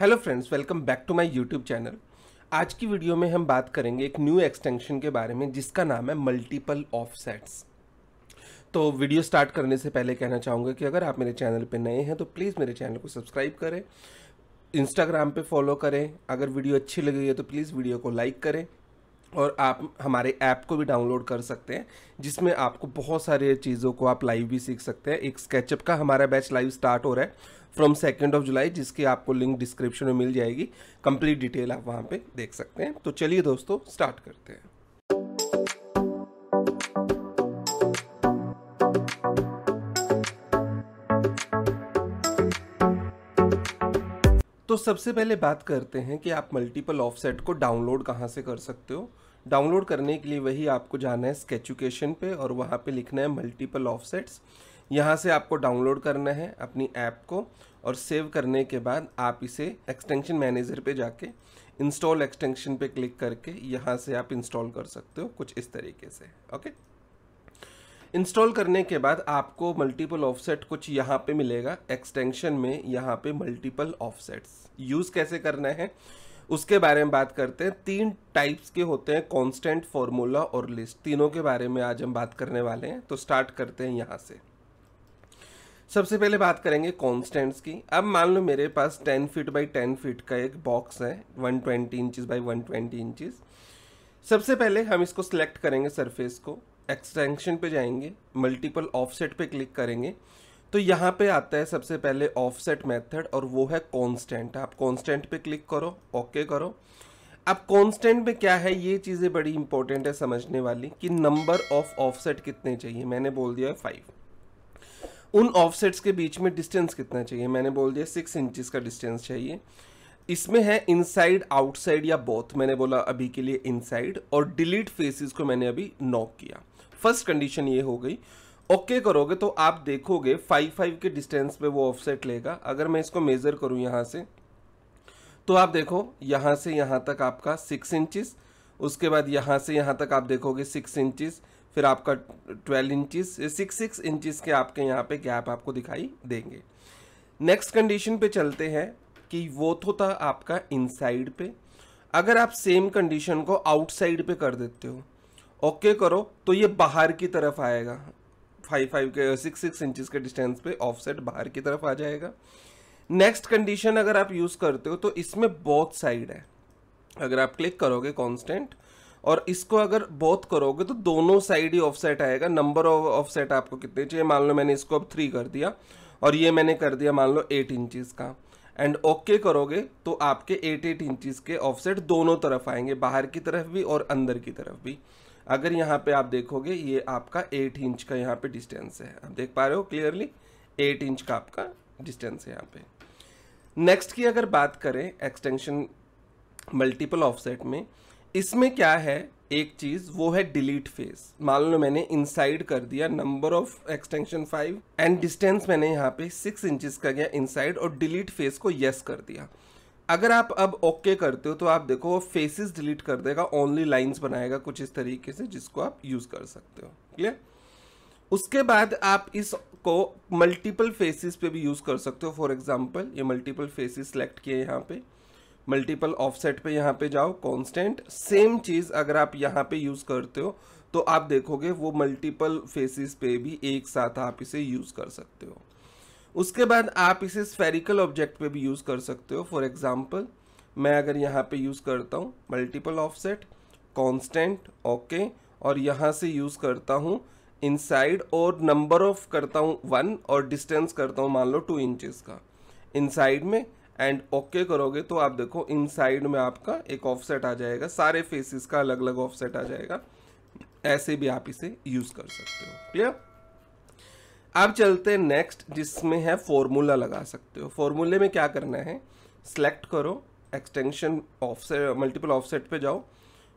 Hello friends welcome back to my YouTube channel आज की video में हम बात करेंगे एक न्यू एक्सटेंशन के बारे में जिसका नाम है मल्टीपल ऑफसेट्स तो वीडियो स्टार्ट करने से पहले कहना चाहूँगा कि अगर आप मेरे चैनल पर नए हैं तो प्लीज़ मेरे चैनल को सब्सक्राइब करें इंस्टाग्राम पे फॉलो करें अगर वीडियो अच्छी लगी है तो प्लीज़ वीडियो को लाइक करें और आप हमारे ऐप को भी डाउनलोड कर सकते हैं जिसमें आपको बहुत सारे चीज़ों को आप लाइव भी सीख सकते हैं एक स्केचअप का हमारा बैच लाइव स्टार्ट हो रहा है फ्रॉम सेकेंड ऑफ जुलाई जिसकी आपको लिंक डिस्क्रिप्शन में मिल जाएगी कंप्लीट डिटेल आप वहाँ पे देख सकते हैं तो चलिए दोस्तों स्टार्ट करते हैं तो सबसे पहले बात करते हैं कि आप मल्टीपल ऑफसेट को डाउनलोड कहाँ से कर सकते हो डाउनलोड करने के लिए वही आपको जाना है स्केचुकेशन पे और वहाँ पे लिखना है मल्टीपल ऑफसेट्स यहाँ से आपको डाउनलोड करना है अपनी ऐप को और सेव करने के बाद आप इसे एक्सटेंशन मैनेजर पे जाके इंस्टॉल एक्सटेंशन पे क्लिक करके यहाँ से आप इंस्टॉल कर सकते हो कुछ इस तरीके से ओके इंस्टॉल करने के बाद आपको मल्टीपल ऑफसेट कुछ यहाँ पे मिलेगा एक्सटेंशन में यहाँ पे मल्टीपल ऑफसेट्स यूज़ कैसे करना है उसके बारे में बात करते हैं तीन टाइप्स के होते हैं कांस्टेंट फॉर्मूला और लिस्ट तीनों के बारे में आज हम बात करने वाले हैं तो स्टार्ट करते हैं यहाँ से सबसे पहले बात करेंगे कॉन्स्टेंट्स की अब मान लो मेरे पास ten feet by ten feet का एक बॉक्स है one twenty inches by one twenty सबसे पहले हम इसको सिलेक्ट करेंगे सरफेस को एक्सटेंशन पे जाएंगे मल्टीपल ऑफसेट पे क्लिक करेंगे तो यहाँ पे आता है सबसे पहले ऑफसेट मेथड और वो है कांस्टेंट आप कांस्टेंट पे क्लिक करो ओके okay करो अब कांस्टेंट में क्या है ये चीज़ें बड़ी इंपॉर्टेंट है समझने वाली कि नंबर ऑफ ऑफसेट कितने चाहिए मैंने बोल दिया है फाइव उन ऑफसेट्स के बीच में डिस्टेंस कितना चाहिए मैंने बोल दिया सिक्स इंचज़ का डिस्टेंस चाहिए इसमें है इनसाइड आउटसाइड या बोथ मैंने बोला अभी के लिए इनसाइड और डिलीट फेसिस को मैंने अभी नॉक किया फर्स्ट कंडीशन ये हो गई ओके okay करोगे तो आप देखोगे फाइव फाइव के डिस्टेंस पे वो ऑफसेट लेगा अगर मैं इसको मेज़र करूँ यहाँ से तो आप देखो यहाँ से यहाँ तक आपका सिक्स इंचिस उसके बाद यहाँ से यहाँ तक आप देखोगे सिक्स इंचिस फिर आपका twelve inches six six inches के आपके यहाँ पे गैप आपको दिखाई देंगे नेक्स्ट कंडीशन पे चलते हैं कि वो तो था आपका इनसाइड पे अगर आप सेम कंडीशन को आउटसाइड पे कर देते हो ओके करो तो ये बाहर की तरफ आएगा फाइव फाइव के सिक्स सिक्स इंचज के डिस्टेंस पे ऑफसेट बाहर की तरफ आ जाएगा नेक्स्ट कंडीशन अगर आप यूज़ करते हो तो इसमें बोथ साइड है अगर आप क्लिक करोगे कॉन्स्टेंट और इसको अगर बोथ करोगे तो दोनों साइड ही ऑफसेट आएगा नंबर ऑफ ऑफसेट आपको कितने चाहिए मान लो मैंने इसको अब थ्री कर दिया और ये मैंने कर दिया मान लो एट इंचज़ का एंड ओके okay करोगे तो आपके एट एट इंचज़ के ऑफसेट दोनों तरफ आएंगे बाहर की तरफ भी और अंदर की तरफ भी अगर यहाँ पे आप देखोगे ये आपका एट इंच का यहाँ पे डिस्टेंस है आप देख पा रहे हो क्लियरली एट इंच का आपका डिस्टेंस है यहाँ पे नेक्स्ट की अगर बात करें एक्सटेंशन मल्टीपल ऑफसेट में इसमें क्या है एक चीज़ वो है डिलीट फेस मान लो मैंने इनसाइड कर दिया number of extension five and distance मैंने यहाँ पे सिक्स इंचज का गया इनसाइड और डिलीट फेस को यस yes कर दिया अगर आप अब ओके okay करते हो तो आप देखो वो फेसेस डिलीट कर देगा ओनली लाइंस बनाएगा कुछ इस तरीके से जिसको आप यूज़ कर सकते हो क्लियर उसके बाद आप इसको मल्टीपल फेसेस पे भी यूज़ कर सकते हो फॉर एग्जांपल ये मल्टीपल फेसेस सेलेक्ट किए यहाँ पे मल्टीपल ऑफसेट पे यहाँ पे जाओ कांस्टेंट सेम चीज़ अगर आप यहाँ पे यूज़ करते हो तो आप देखोगे वो मल्टीपल फेसिस पे भी एक साथ आप इसे यूज़ कर सकते हो उसके बाद आप इसे स्फेरिकल ऑब्जेक्ट पे भी यूज़ कर सकते हो फॉर एग्जांपल मैं अगर यहाँ पे यूज़ करता हूँ मल्टीपल ऑफसेट कांस्टेंट ओके और यहाँ से यूज़ करता हूँ इनसाइड और नंबर ऑफ करता हूँ वन और डिस्टेंस करता हूँ मान लो टू इंचज़ का इनसाइड में एंड ओके okay करोगे तो आप देखो इनसाइड में आपका एक ऑफसेट आ जाएगा सारे फेसिस का अलग अलग ऑफसेट आ जाएगा ऐसे भी आप इसे यूज़ कर सकते हो क्लियर अब चलते हैं नेक्स्ट जिसमें है फॉर्मूला लगा सकते हो फॉर्मूले में क्या करना है सेलेक्ट करो एक्सटेंशन ऑफसेट मल्टीपल ऑफसेट पे जाओ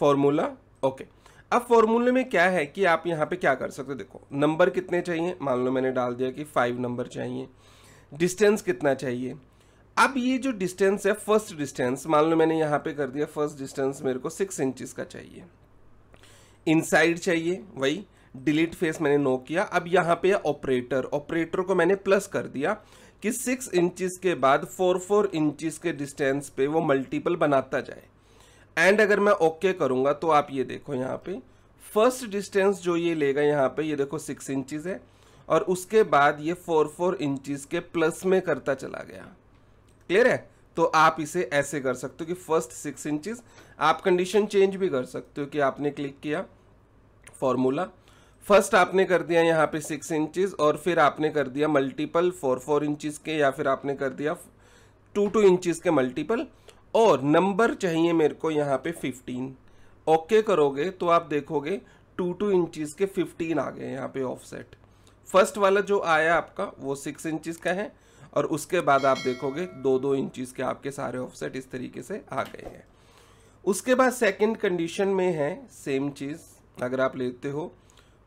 फॉर्मूला ओके अब फॉर्मूले में क्या है कि आप यहाँ पे क्या कर सकते हो देखो नंबर कितने चाहिए मान लो मैंने डाल दिया कि फाइव नंबर चाहिए डिस्टेंस कितना चाहिए अब ये जो डिस्टेंस है फर्स्ट डिस्टेंस मान लो मैंने यहाँ पे कर दिया फर्स्ट डिस्टेंस मेरे को सिक्स इंचज़ का चाहिए इनसाइड चाहिए वही डिलीट फेस मैंने नो किया अब यहाँ पे ऑपरेटर ऑपरेटर को मैंने प्लस कर दिया कि सिक्स इंचिस के बाद फोर फोर इंचिस के डिस्टेंस पे वो मल्टीपल बनाता जाए एंड अगर मैं ओके okay करूँगा तो आप ये देखो यहाँ पे फर्स्ट डिस्टेंस जो ये लेगा यहाँ पे ये देखो सिक्स इंचज है और उसके बाद ये फोर फोर इंचिस के प्लस में करता चला गया क्लियर है तो आप इसे ऐसे कर सकते हो कि फर्स्ट सिक्स इंचिस आप कंडीशन चेंज भी कर सकते हो कि आपने क्लिक किया फॉर्मूला फर्स्ट आपने कर दिया यहाँ पे सिक्स इंचेस और फिर आपने कर दिया मल्टीपल फोर फोर इंचेस के या फिर आपने कर दिया टू टू इंचेस के मल्टीपल और नंबर चाहिए मेरे को यहाँ पे फिफ्टीन ओके करोगे तो आप देखोगे टू टू इंचेस के फिफ्टीन आ गए यहाँ पे ऑफसेट फर्स्ट वाला जो आया आपका वो सिक्स इंचिस का है और उसके बाद आप देखोगे दो दो इंचिस के आपके सारे ऑफसेट इस तरीके से आ गए हैं उसके बाद सेकंड कंडीशन में है सेम चीज़ अगर आप लेते हो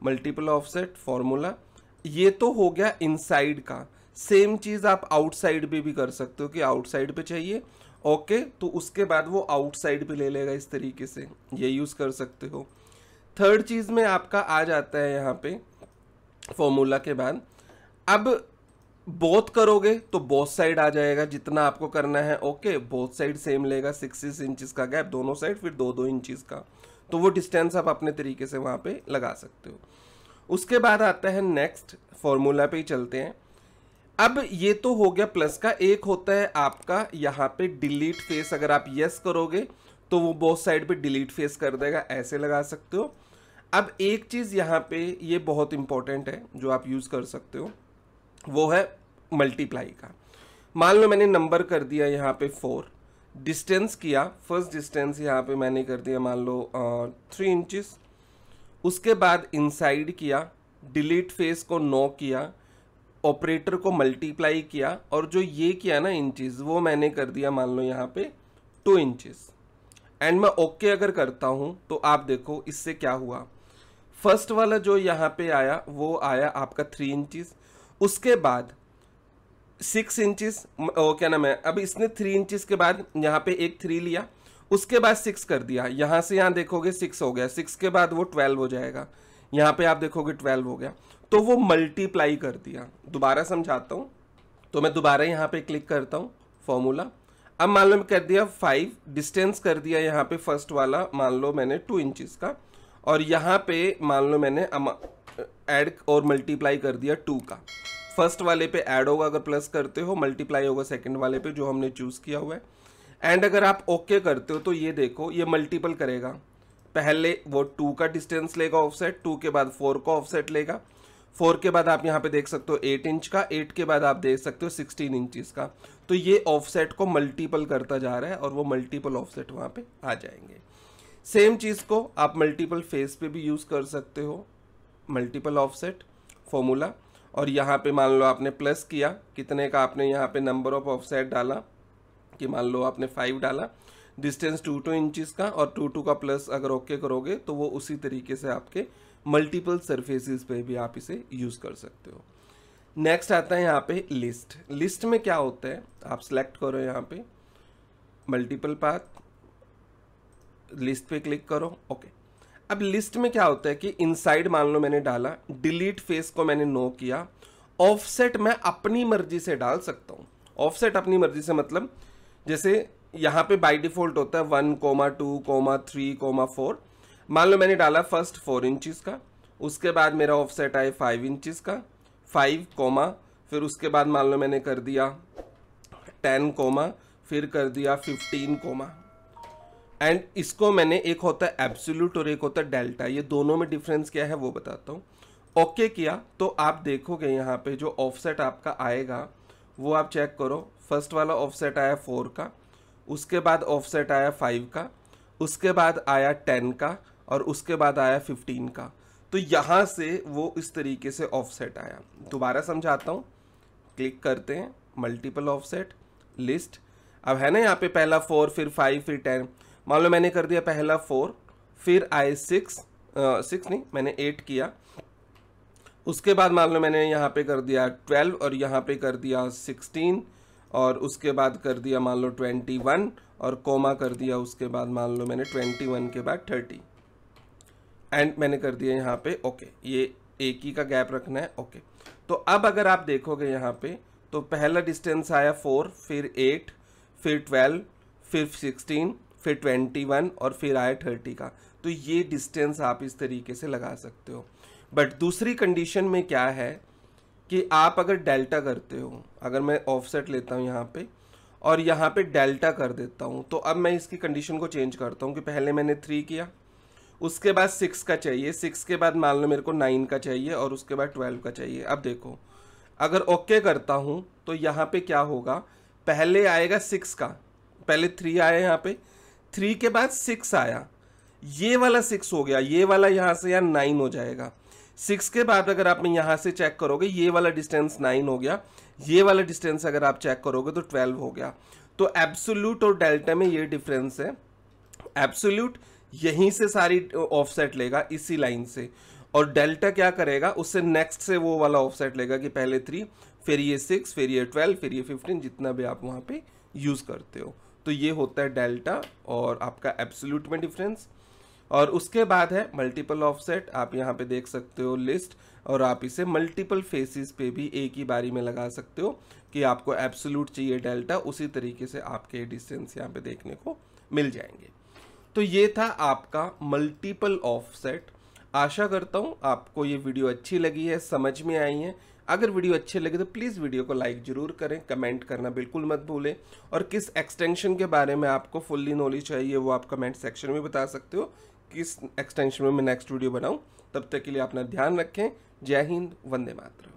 मल्टीपल ऑफसेट फॉर्मूला ये तो हो गया इनसाइड का सेम चीज़ आप आउटसाइड पे भी कर सकते हो कि आउटसाइड पे चाहिए ओके तो उसके बाद वो आउटसाइड पे ले लेगा इस तरीके से ये यूज़ कर सकते हो थर्ड चीज़ में आपका आ जाता है यहाँ पे फॉर्मूला के बाद अब बोथ करोगे तो बोथ साइड आ जाएगा जितना आपको करना है ओके बोथ साइड सेम लेगा सिक्स सिक्स इंचज़ का गैप दोनों साइड फिर दो दो इंचज़ का तो वो डिस्टेंस आप अपने तरीके से वहाँ पे लगा सकते हो उसके बाद आता है नेक्स्ट फॉर्मूला पे ही चलते हैं अब ये तो हो गया प्लस का एक होता है आपका यहाँ पे डिलीट फेस अगर आप यस करोगे तो वो बहुत साइड पे डिलीट फेस कर देगा ऐसे लगा सकते हो अब एक चीज़ यहाँ पे ये बहुत इंपॉर्टेंट है जो आप यूज़ कर सकते हो वो है मल्टीप्लाई का मान लो मैंने नंबर कर दिया यहाँ पे फोर डिस्टेंस किया फर्स्ट डिस्टेंस यहाँ पे मैंने कर दिया मान लो थ्री इंचिस उसके बाद इनसाइड किया डिलीट फेस को नो किया ऑपरेटर को मल्टीप्लाई किया और जो ये किया ना इंचज वो मैंने कर दिया मान लो यहाँ पे टू इंचज एंड मैं ओके okay अगर करता हूँ तो आप देखो इससे क्या हुआ फर्स्ट वाला जो यहाँ पे आया वो आया आपका थ्री इंचज उसके बाद सिक्स इंचिस क्या नाम है अब इसने थ्री इंचिस के बाद यहाँ पे एक थ्री लिया उसके बाद सिक्स कर दिया यहाँ से यहाँ देखोगे सिक्स हो गया सिक्स के बाद वो ट्वेल्व हो जाएगा यहाँ पे आप देखोगे ट्वेल्व हो गया तो वो मल्टीप्लाई कर दिया दोबारा समझाता हूँ तो मैं दोबारा यहाँ पे क्लिक करता हूँ फॉर्मूला अब मान लो मैं कर दिया फाइव डिस्टेंस कर दिया यहाँ पे फर्स्ट वाला मान लो मैंने टू इंचज़ का और यहाँ पे मान लो मैंने एड और मल्टीप्लाई कर दिया टू का फर्स्ट वाले पे ऐड होगा अगर प्लस करते हो मल्टीप्लाई होगा सेकंड वाले पे जो हमने चूज़ किया हुआ है एंड अगर आप ओके okay करते हो तो ये देखो ये मल्टीपल करेगा पहले वो टू का डिस्टेंस लेगा ऑफसेट टू के बाद फोर का ऑफसेट लेगा फोर के बाद आप यहाँ पे देख सकते हो एट इंच का एट के बाद आप देख सकते हो सिक्सटीन इंचज का तो ये ऑफसेट को मल्टीपल करता जा रहा है और वो मल्टीपल ऑफसेट वहाँ पे आ जाएंगे सेम चीज़ को आप मल्टीपल फेस पे भी यूज़ कर सकते हो मल्टीपल ऑफसेट फॉर्मूला और यहाँ पे मान लो आपने प्लस किया कितने का आपने यहाँ पे नंबर ऑफ ऑफसेट डाला कि मान लो आपने फाइव डाला डिस्टेंस टू टू इंचज का और टू टू का प्लस अगर ओके करोगे तो वो उसी तरीके से आपके मल्टीपल सर्फेसिस पे भी आप इसे यूज़ कर सकते हो नेक्स्ट आता है यहाँ पे लिस्ट लिस्ट में क्या होता है आप सेलेक्ट करो यहाँ पे मल्टीपल पाथ लिस्ट पे क्लिक करो ओके okay. अब लिस्ट में क्या होता है कि इनसाइड मान लो मैंने डाला डिलीट फेस को मैंने नो किया ऑफसेट मैं अपनी मर्जी से डाल सकता हूँ ऑफसेट अपनी मर्जी से मतलब जैसे यहाँ पे बाय डिफ़ॉल्ट होता है one comma two comma three comma four मान लो मैंने डाला फर्स्ट फोर इंचज़ का उसके बाद मेरा ऑफसेट आए फाइव इंचज़ का फाइव कोमा फिर उसके बाद मान लो मैंने कर दिया टेन कोमा फिर कर दिया फिफ्टीन कोमा एंड इसको मैंने एक होता है एब्सोल्यूट और एक होता है डेल्टा ये दोनों में डिफरेंस क्या है वो बताता हूँ ओके okay किया तो आप देखोगे यहाँ पे जो ऑफसेट आपका आएगा वो आप चेक करो फर्स्ट वाला ऑफसेट आया फोर का उसके बाद ऑफसेट आया फाइव का उसके बाद आया टेन का और उसके बाद आया फिफ्टीन का तो यहाँ से वो इस तरीके से ऑफसेट आया दोबारा समझाता हूँ क्लिक करते हैं मल्टीपल ऑफसेट लिस्ट अब है ना यहाँ पे पहला फोर फिर फाइव फिर टेन मान लो मैंने कर दिया पहला फोर फिर आई सिक्स सिक्स नहीं मैंने एट किया उसके बाद मान लो मैंने यहाँ पे कर दिया ट्वेल्व और यहाँ पे कर दिया सिक्सटीन और उसके बाद कर दिया मान लो ट्वेंटी वन और कोमा कर दिया उसके बाद मान लो मैंने ट्वेंटी वन के बाद थर्टी एंड मैंने कर दिया यहाँ पे ओके ये एक ही का गैप रखना है ओके तो अब अगर आप देखोगे यहाँ पे तो पहला डिस्टेंस आया फोर फिर एट फिर ट्वेल्व फिर सिक्सटीन फिर ट्वेंटी वन और फिर आया थर्टी का तो ये डिस्टेंस आप इस तरीके से लगा सकते हो बट दूसरी कंडीशन में क्या है कि आप अगर डेल्टा करते हो अगर मैं ऑफसेट लेता हूँ यहाँ पे और यहाँ पे डेल्टा कर देता हूँ तो अब मैं इसकी कंडीशन को चेंज करता हूँ कि पहले मैंने थ्री किया उसके बाद सिक्स का चाहिए सिक्स के बाद मान लो मेरे को नाइन का चाहिए और उसके बाद ट्वेल्व का चाहिए अब देखो अगर ओके करता हूँ तो यहाँ पे क्या होगा पहले आएगा सिक्स का पहले थ्री आया यहाँ पे थ्री के बाद सिक्स आया ये वाला सिक्स हो गया ये वाला यहाँ से यहाँ नाइन हो जाएगा सिक्स के बाद अगर आप यहाँ से चेक करोगे ये वाला डिस्टेंस नाइन हो गया ये वाला डिस्टेंस अगर आप चेक करोगे तो ट्वेल्व हो गया तो एब्सोल्यूट और डेल्टा में ये डिफरेंस है एब्सोल्यूट यहीं से सारी ऑफसेट लेगा इसी लाइन से और डेल्टा क्या करेगा उससे नेक्स्ट से वो वाला ऑफसेट लेगा कि पहले थ्री फिर ये सिक्स फिर ये ट्वेल्व फिर ये फिफ्टीन जितना भी आप वहाँ पे यूज़ करते हो तो ये होता है डेल्टा और आपका एब्सोल्यूट में डिफरेंस और उसके बाद है मल्टीपल ऑफसेट आप यहाँ पे देख सकते हो लिस्ट और आप इसे मल्टीपल फेसिस पे भी एक ही बारी में लगा सकते हो कि आपको एब्सोल्यूट चाहिए डेल्टा उसी तरीके से आपके डिस्टेंस यहाँ पे देखने को मिल जाएंगे तो ये था आपका मल्टीपल ऑफसेट आशा करता हूँ आपको ये वीडियो अच्छी लगी है समझ में आई है अगर वीडियो अच्छे लगे तो प्लीज़ वीडियो को लाइक ज़रूर करें कमेंट करना बिल्कुल मत भूलें और किस एक्सटेंशन के बारे में आपको फुल्ली नॉलेज चाहिए वो आप कमेंट सेक्शन में बता सकते हो किस एक्सटेंशन में मैं नेक्स्ट वीडियो बनाऊँ तब तक के लिए अपना ध्यान रखें जय हिंद वंदे मातरम